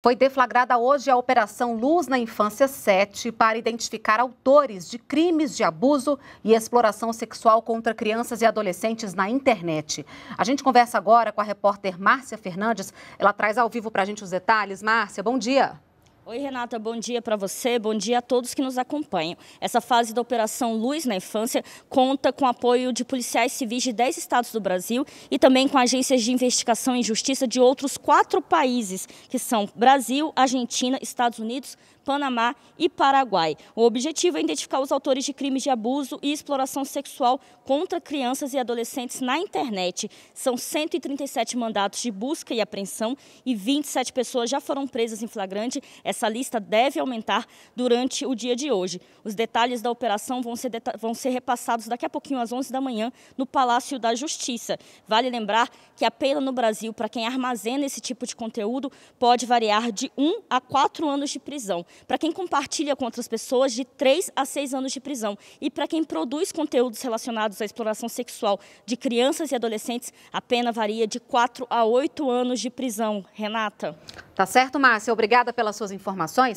Foi deflagrada hoje a Operação Luz na Infância 7 para identificar autores de crimes de abuso e exploração sexual contra crianças e adolescentes na internet. A gente conversa agora com a repórter Márcia Fernandes. Ela traz ao vivo para a gente os detalhes. Márcia, bom dia. Oi, Renata, bom dia para você, bom dia a todos que nos acompanham. Essa fase da Operação Luz na Infância conta com apoio de policiais civis de 10 estados do Brasil e também com agências de investigação e justiça de outros quatro países, que são Brasil, Argentina, Estados Unidos, Panamá e Paraguai. O objetivo é identificar os autores de crimes de abuso e exploração sexual contra crianças e adolescentes na internet. São 137 mandatos de busca e apreensão e 27 pessoas já foram presas em flagrante. Essa essa lista deve aumentar durante o dia de hoje. Os detalhes da operação vão ser, vão ser repassados daqui a pouquinho, às 11 da manhã, no Palácio da Justiça. Vale lembrar que a pena no Brasil para quem armazena esse tipo de conteúdo pode variar de 1 a 4 anos de prisão. Para quem compartilha com outras pessoas, de 3 a 6 anos de prisão. E para quem produz conteúdos relacionados à exploração sexual de crianças e adolescentes, a pena varia de 4 a 8 anos de prisão. Renata? Tá certo, Márcia? Obrigada pelas suas informações.